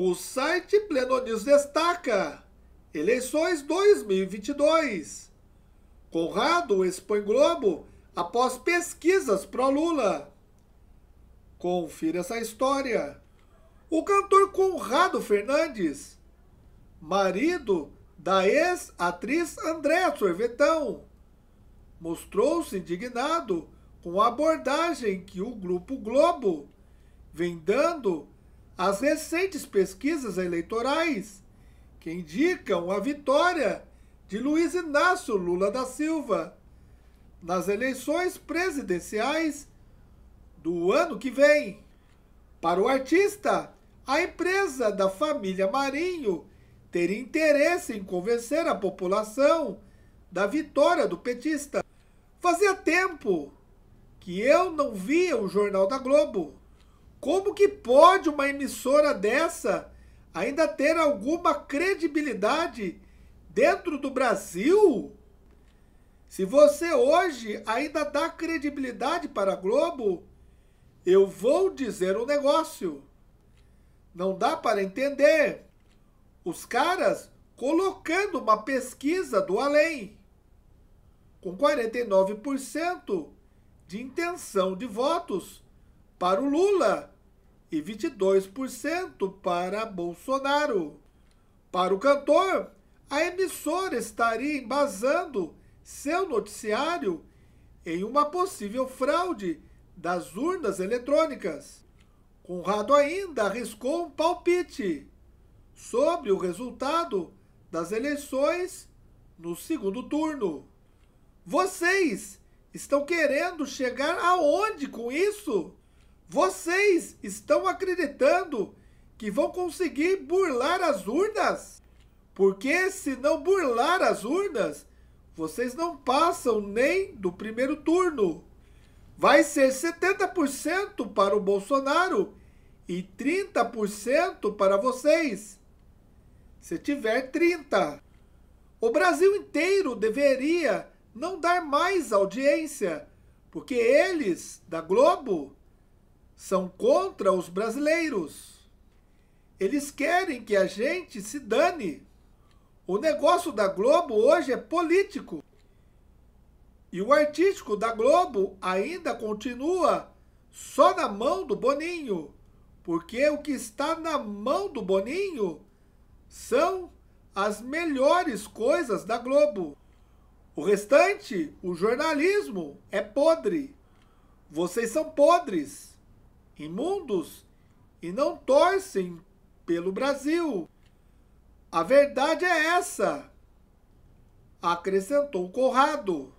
O site Pleno News destaca Eleições 2022. Conrado expõe Globo após pesquisas pró-Lula. Confira essa história. O cantor Conrado Fernandes, marido da ex-atriz Andréa Sorvetão, mostrou-se indignado com a abordagem que o Grupo Globo vem dando as recentes pesquisas eleitorais que indicam a vitória de Luiz Inácio Lula da Silva nas eleições presidenciais do ano que vem. Para o artista, a empresa da família Marinho teria interesse em convencer a população da vitória do petista. Fazia tempo que eu não via o Jornal da Globo. Como que pode uma emissora dessa ainda ter alguma credibilidade dentro do Brasil? Se você hoje ainda dá credibilidade para a Globo, eu vou dizer um negócio. Não dá para entender. Os caras colocando uma pesquisa do além, com 49% de intenção de votos para o Lula e 22% para Bolsonaro. Para o cantor, a emissora estaria embasando seu noticiário em uma possível fraude das urnas eletrônicas. Conrado ainda arriscou um palpite sobre o resultado das eleições no segundo turno. Vocês estão querendo chegar aonde com isso? Vocês estão acreditando que vão conseguir burlar as urnas? Porque se não burlar as urnas, vocês não passam nem do primeiro turno. Vai ser 70% para o Bolsonaro e 30% para vocês. Se tiver 30. O Brasil inteiro deveria não dar mais audiência, porque eles da Globo são contra os brasileiros. Eles querem que a gente se dane. O negócio da Globo hoje é político. E o artístico da Globo ainda continua só na mão do Boninho, porque o que está na mão do Boninho são as melhores coisas da Globo. O restante, o jornalismo, é podre. Vocês são podres imundos e não torcem pelo Brasil. A verdade é essa, acrescentou Corrado.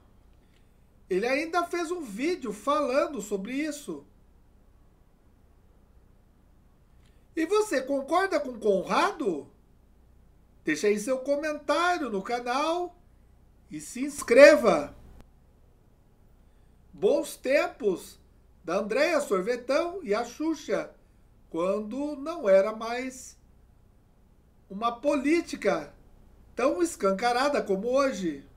Ele ainda fez um vídeo falando sobre isso. E você concorda com Conrado? Deixe aí seu comentário no canal e se inscreva. Bons tempos da Andréia Sorvetão e a Xuxa, quando não era mais uma política tão escancarada como hoje.